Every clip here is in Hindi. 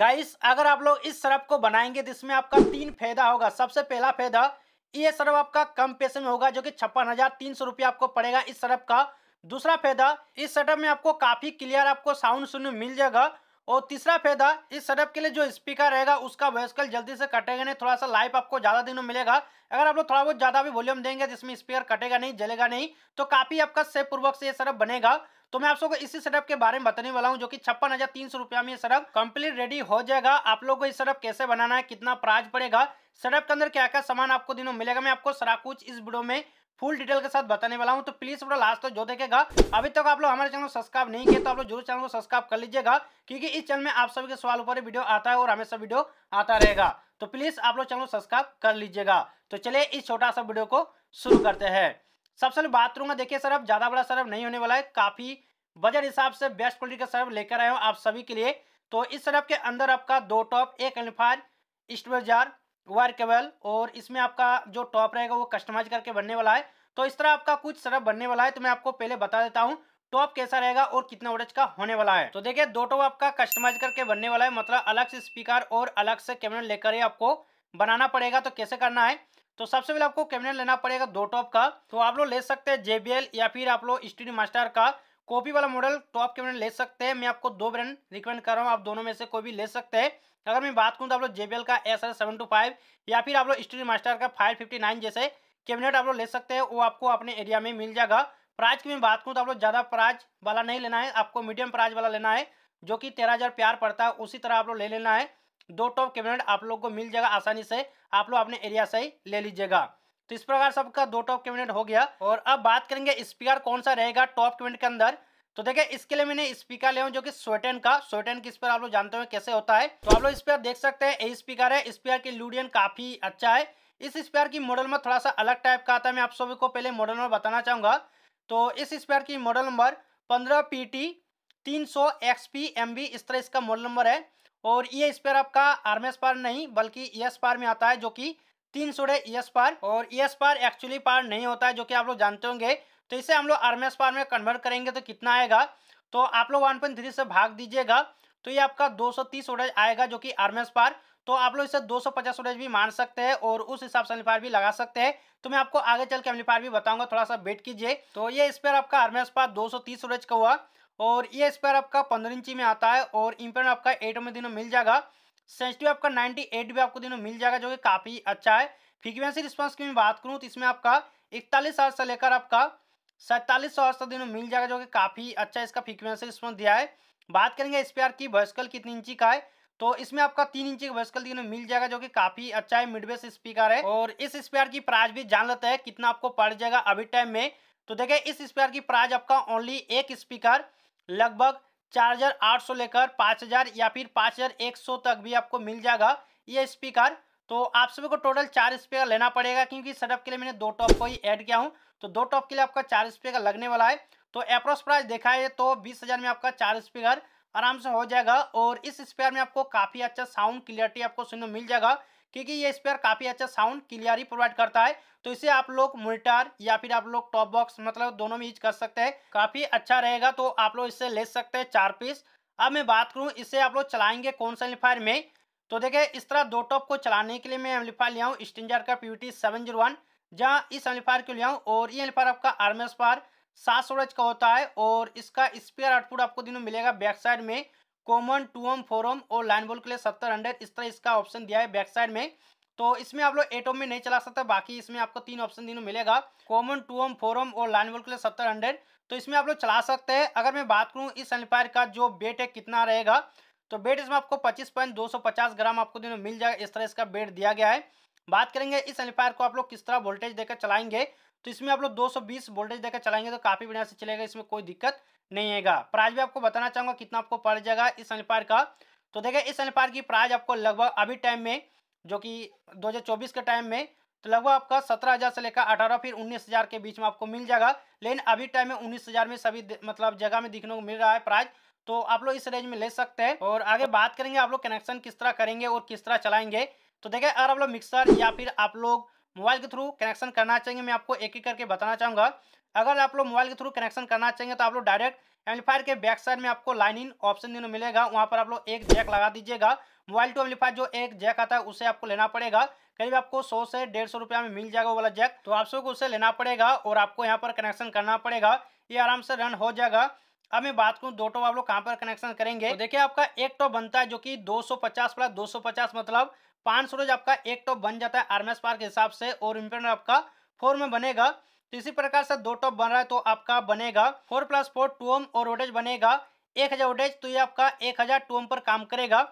गाइस अगर आप लोग इस सरफ को बनाएंगे तो इसमें आपका तीन फायदा होगा सबसे पहला फायदा ये सरफ आपका कम पैसे में होगा जो कि छप्पन हजार तीन सौ रुपया आपको पड़ेगा इस सरफ का दूसरा फायदा इस सेटअप में आपको काफ़ी क्लियर आपको साउंड सुनने मिल जाएगा और तीसरा फायदा इस सेटअप के लिए जो स्पीकर रहेगा उसका वॉइसकल जल्दी से कटेगा नहीं थोड़ा सा लाइफ आपको ज़्यादा दिनों मिलेगा अगर आप लोग थोड़ा बहुत ज़्यादा भी वॉल्यूम देंगे जिसमें तो स्पीकर कटेगा नहीं जलेगा नहीं तो काफ़ी आपका सेफ पूर्वक से ये सेटअप बनेगा तो मैं आप सबको इसी सेटअप के बारे में बताने वाला हूँ जो कि छप्पन हजार तीन सौ रुपया में सेटअप कंप्लीट रेडी हो जाएगा आप लोग को इस सेटअप कैसे बनाना है कितना प्राइस पड़ेगा सेटअप के अंदर क्या क्या सामान आपको दिनों मिलेगा मैं आपको सारा कुछ इस वीडियो में फुल डिटेल के साथ बताने वाला हूँ तो प्लीज वीडियो लास्ट तक तो जो देखेगा अभी तक तो आप लोग हमारे चैनल को सब्सक्राइब नहीं किया तो आप लोग जरूर चैनल को सब्सक्राइब कर लीजिएगा क्योंकि इस चैनल में आप सभी के सवाल ऊपर वीडियो आता है और हमेशा वीडियो आता रहेगा तो प्लीज आप लोग चैनल को सब्सक्राइब कर लीजिएगा तो चलिए इस छोटा सा वीडियो को शुरू करते हैं सबसे पहले बात करूंगा देखिए सर अब ज्यादा बड़ा अब नहीं होने वाला है काफी बजट हिसाब से बेस्ट क्वालिटी का सर्फ लेकर आए हो आप सभी के लिए तो इस सर्फ के अंदर आपका दो टॉप एक amplifier storage jar wire cable और इसमें आपका जो टॉप रहेगा वो कस्टमाइज करके बनने वाला है तो इस तरह आपका कुछ सर्फ बनने वाला है तो मैं आपको पहले बता देता हूँ टॉप कैसा रहेगा और कितना वोटेज का होने वाला है तो देखिए दो टॉप आपका कस्टमाइज करके बनने वाला है मतलब अलग से स्पीकर और अलग से कैमरे लेकर ही आपको बनाना पड़ेगा तो कैसे करना है तो सबसे पहले आपको कैमरे लेना पड़ेगा दो टॉप का तो आप लोग ले सकते हैं जेबीएल या फिर आप लोग स्टूडियो मास्टर का कॉपी वाला मॉडल टॉप आप कैमरे ले सकते हैं मैं आपको दो ब्रांड रिकमेंड कर रहा हूँ आप दोनों में से कोई भी ले सकते हैं अगर मैं बात करूँ तो आप लोग जेबीएल का S R seven two five या फिर आप लोग स्टील मास्टर का फाइव फिफ्टी नाइन जैसे कैबिनेट आप लोग ले सकते हैं वो आपको अपने एरिया में मिल जाएगा प्राइज की मैं बात करूँ तो आप लोग ज़्यादा प्राइज वाला नहीं लेना है आपको मीडियम प्राइज वाला लेना है जो कि तेरह हज़ार प्यार पड़ता है उसी तरह आप लोग ले लेना है दो टॉप कैबिनेट आप लोग को मिल जाएगा आसानी से आप लोग अपने एरिया से ही ले लीजिएगा तो इस प्रकार सबका दो टॉप कैबिनेट हो गया और अब बात करेंगे स्पीकर कौन सा रहेगा टॉप कैबिनेट के अंदर तो देखिए इसके लिए मैंने स्पीकर लिया हूँ जो कि स्वेटन का स्वेटन की स्पीकर आप लोग जानते हो कैसे होता है तो आप लोग इस पर देख सकते हैं ए स्पीकर है स्पीकर की लूडियन काफी अच्छा है इस स्पीकर की मॉडल में थोड़ा सा अलग टाइप का आता है मैं आप सभी को पहले मॉडल नंबर बताना चाहूंगा तो इस स्पीकर की मॉडल नंबर पंद्रह पी टी तीन सौ एक्स पी एम बी इस तरह इसका मॉडल नंबर है और ये स्पेयर आपका आर्मेस पार नहीं बल्कि ई एस पार में आता है जो कि तीन सूड है ईएस e पार और ईएस e पार एक्चुअली पार नहीं होता है जो कि आप लोग जानते होंगे तो इसे हम लोग आरएमएस पार में कन्वर्ट करेंगे तो कितना आएगा तो आप लोग 1.3 से भाग दीजिएगा तो ये आपका 230 सौ तीस आएगा जो कि आरएमएस पार तो आप लोग इसे 250 सौ पचास भी मान सकते हैं और उस हिसाब से एम्पलीफायर भी लगा सकते हैं तो मैं आपको आगे चल के एम्पलीफायर भी बताऊंगा थोड़ा सा वेट कीजिए तो ये इस पर आपका आरएमएस पार दो सौ का हुआ और ये इस पर आपका पंद्रह इंची में आता है और इम्पेयर आपका एट में दिनों मिल जाएगा सेंसिटिव आपका 98 भी आपको दिनों मिल जाएगा जो कि काफ़ी अच्छा है फ्रीक्वेंसी रिस्पांस की मैं बात करूँ तो इसमें आपका इकतालीस आवर्स से लेकर आपका सैंतालीस सौ तक दिनों मिल जाएगा जो कि काफ़ी अच्छा इसका फ्रीक्वेंसी रिस्पॉन्स दिया है बात करेंगे एस की वर्सकल कितनी इंची का है तो इसमें आपका तीन इंची का वर्सकल दिनों मिल जाएगा जो कि काफ़ी अच्छा है मिडवेस स्पीकर है और इस स्पीकर की प्राइस भी जान लेते हैं कितना आपको पड़ जाएगा अभी टाइम में तो देखिए इस स्पीकर की प्राइज आपका ओनली एक स्पीकर लगभग चार हजार आठ सौ लेकर पाँच हजार या फिर पाँच हजार एक सौ तक भी आपको मिल जाएगा ये स्पीकर तो आप सभी को टोटल चार स्पीकर लेना पड़ेगा क्योंकि सेटअप के लिए मैंने दो टॉप को ही ऐड किया हूँ तो दो टॉप के लिए आपका चार स्पीकर लगने वाला है तो अप्रोक्स प्राइस देखा है तो बीस हज़ार में आपका चार स्पीकर आराम से हो जाएगा और इस स्पीकर में आपको काफ़ी अच्छा साउंड क्लियरिटी आपको सुनने मिल जाएगा क्योंकि ये स्पेयर काफ़ी अच्छा साउंड क्लियर ही प्रोवाइड करता है तो इसे आप लोग मोनिटर या फिर आप लोग टॉप बॉक्स मतलब दोनों में यूज कर सकते हैं काफ़ी अच्छा रहेगा तो आप लोग इससे ले सकते हैं चार पीस अब मैं बात करूँ इसे आप लोग चलाएंगे कौन सा एम्पलीफायर में तो देखिए इस तरह दो टॉप को चलाने के लिए मैं एम्पलीफायर लिया हूँ स्टेंजर का पी सेवन जीरो वन जहाँ इस एम्पलीफायर को लिया हूँ और ये एम्पलीफायर आपका आर्मेस पार सात सौ का होता है और इसका स्पेयर आउटपुट आपको दिनों मिलेगा बैक साइड में कॉमन टूम फोरम और लाइन बॉल के लिए सत्तर हंड्रेड इस तरह इसका ऑप्शन दिया है बैक साइड में तो इसमें आप लोग एटोम में नहीं चला सकते बाकी इसमें आपको तीन ऑप्शन तीनों मिलेगा कॉमन टूम फोरम और लाइन बॉल के लिए सत्तर हंड्रेड तो इसमें आप लोग चला सकते हैं अगर मैं बात करूँ इस एम्पायर का जो बेट है कितना रहेगा तो बेट इसमें आपको पच्चीस पॉइंट दो सौ पचास ग्राम आपको दोनों मिल जाएगा इस तरह इसका बेट दिया गया है बात करेंगे इस एम्पायर को आप लोग किस तरह वोल्टेज देकर चलाएंगे तो इसमें आप लोग 220 वोल्टेज देकर चलाएंगे तो काफ़ी बढ़िया से चलेगा इसमें कोई दिक्कत नहीं आएगा प्राइज भी आपको बताना चाहूंगा कितना आपको पड़ जाएगा इस अनुपार का तो देखिए इस अनुपार की प्राइज आपको लगभग अभी टाइम में जो कि 2024 के टाइम में तो लगभग आपका सत्रह हज़ार से लेकर अठारह फिर उन्नीस हज़ार के बीच में आपको मिल जाएगा लेकिन अभी टाइम में उन्नीस हज़ार में सभी मतलब जगह में दिखने को मिल रहा है प्राइज तो आप लोग इस रेंज में ले सकते हैं और आगे बात करेंगे आप लोग कनेक्शन किस तरह करेंगे और किस तरह चलाएंगे तो देखिए अगर आप लोग मिक्सर या फिर आप लोग मोबाइल के थ्रू कनेक्शन करना चाहेंगे मैं आपको एक एक करके बताना चाहूँगा अगर आप लोग मोबाइल के थ्रू कनेक्शन करना चाहेंगे तो आप लोग डायरेक्ट एम्पलीफायर के बैक साइड में आपको लाइन इन ऑप्शन देने मिलेगा वहाँ पर आप लोग एक जैक लगा दीजिएगा मोबाइल टू एम्पलीफायर जो एक जैक आता है उसे आपको लेना पड़ेगा करीब आपको सौ से डेढ़ सौ रुपया में मिल जाएगा वाला जैक तो आप सबको उसे लेना पड़ेगा और आपको यहाँ पर कनेक्शन करना पड़ेगा ये आराम से रन हो जाएगा अब मैं बात करूँ दो टॉप आप लोग कहाँ पर कनेक्शन करेंगे तो देखिए आपका एक टॉप बनता है जो कि 250 प्लस 250 मतलब पाँच सौ आपका एक टॉप बन जाता है आरएमएस पार के हिसाब से और इम्पेंडर आपका फोर में बनेगा तो इसी प्रकार से दो टॉप बन रहा है तो आपका बनेगा four plus four two ohm और वोल्टेज बनेगा एक हज़ार वोल्टेज तो ये आपका एक हज़ार टू ओम पर काम करेगा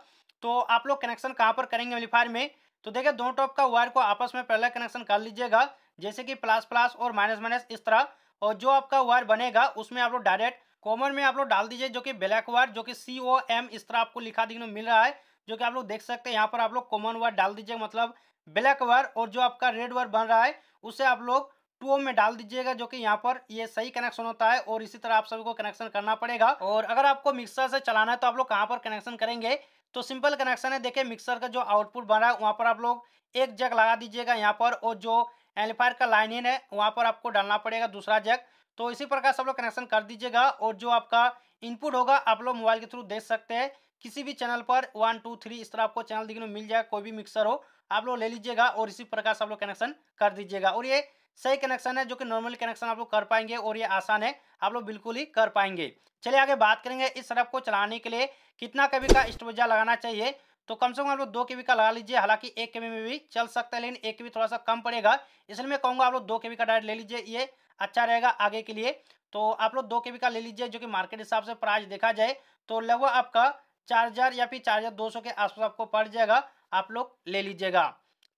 तो आप लोग कनेक्शन कहाँ पर करेंगे एम्पलीफायर में तो देखिए दोनों टॉप का वायर को आपस में पहला कनेक्शन कर लीजिएगा जैसे कि प्लस प्लस और माइनस माइनस इस तरह और जो आपका वायर बनेगा उसमें आप लोग डायरेक्ट कॉमन में आप लोग डाल दीजिए जो कि ब्लैक वायर जो कि सी ओ एम इस तरह आपको लिखा देखने मिल रहा है जो कि आप लोग देख सकते हैं यहाँ पर आप लोग कॉमन वायर डाल दीजिए मतलब ब्लैक वायर और जो आपका रेड वायर बन रहा है उसे आप लोग टू में डाल दीजिएगा जो कि यहाँ पर ये सही कनेक्शन होता है और इसी तरह आप सभी को कनेक्शन करना पड़ेगा और अगर आपको मिक्सर से चलाना है तो आप लोग कहाँ पर कनेक्शन करेंगे तो सिंपल कनेक्शन है देखिए मिक्सर का जो आउटपुट बन रहा है वहाँ पर आप लोग एक जग लगा दीजिएगा यहाँ पर और जो एम्पलीफायर का लाइन है वहाँ पर आपको डालना पड़ेगा दूसरा जग तो इसी प्रकार सब लोग कनेक्शन कर दीजिएगा और जो आपका इनपुट होगा आप लोग मोबाइल के थ्रू देख सकते हैं किसी भी चैनल पर वन टू थ्री इस तरह आपको चैनल देखने को मिल जाएगा कोई भी मिक्सर हो आप लोग ले लीजिएगा और इसी प्रकार सब लोग कनेक्शन कर दीजिएगा और ये सही कनेक्शन है जो कि नॉर्मल कनेक्शन आप लोग कर पाएंगे और ये आसान है आप लोग बिल्कुल ही कर पाएंगे चलिए आगे बात करेंगे इस सड़क को चलाने के लिए कितना कभी का स्टोजा लगाना चाहिए तो कम से कम आप लोग दो के का लगा लीजिए हालांकि एक के में भी चल सकता है लेकिन एक के थोड़ा सा कम पड़ेगा इसलिए मैं कहूँगा आप लोग दो के का डायरेक्ट ले लीजिए ये अच्छा रहेगा आगे के लिए तो आप लोग दो के का ले लीजिए जो कि मार्केट हिसाब से प्राइस देखा जाए तो लगभग आपका चार्जर या फिर चार्जर दो के आसपास आपको पड़ जाएगा आप लोग ले लीजिएगा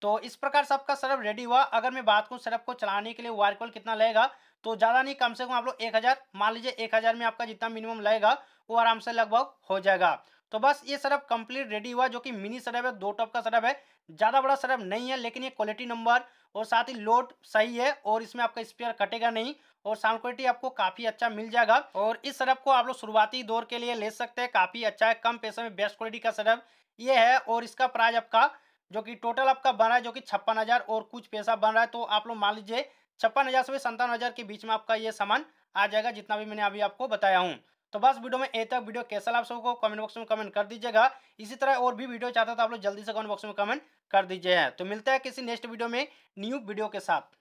तो इस प्रकार से आपका सरफ रेडी हुआ अगर मैं बात करूँ सरफ को चलाने के लिए वायर कॉल कितना लगेगा तो ज़्यादा नहीं कम से कम आप लोग एक हज़ार मान लीजिए एक हज़ार में आपका जितना मिनिमम लगेगा वो आराम से लगभग हो जाएगा तो बस ये सरफ कंप्लीट रेडी हुआ जो कि मिनी सरफ है दो टॉप का सरफ है ज़्यादा बड़ा सरफ नहीं है लेकिन ये क्वालिटी नंबर और साथ ही लोड सही है और इसमें आपका स्पेयर कटेगा नहीं और साउंड क्वालिटी आपको काफ़ी अच्छा मिल जाएगा और इस सरफ को आप लोग शुरुआती दौर के लिए ले सकते हैं काफ़ी अच्छा है कम पैसे में बेस्ट क्वालिटी का सरफ ये है और इसका प्राइज आपका जो कि टोटल आपका बन रहा है जो कि छप्पन हज़ार और कुछ पैसा बन रहा है तो आप लोग मान लीजिए छप्पन हज़ार से संतावन हज़ार के बीच में आपका ये सामान आ जाएगा जितना भी मैंने अभी आपको बताया हूँ तो बस वीडियो में ए तक वीडियो कैसा आप सबको कमेंट बॉक्स में कमेंट कर दीजिएगा इसी तरह और भी वीडियो चाहता तो आप लोग जल्दी से कमेंट बॉक्स में कमेंट कर दीजिए तो मिलता है किसी नेक्स्ट वीडियो में न्यू वीडियो के साथ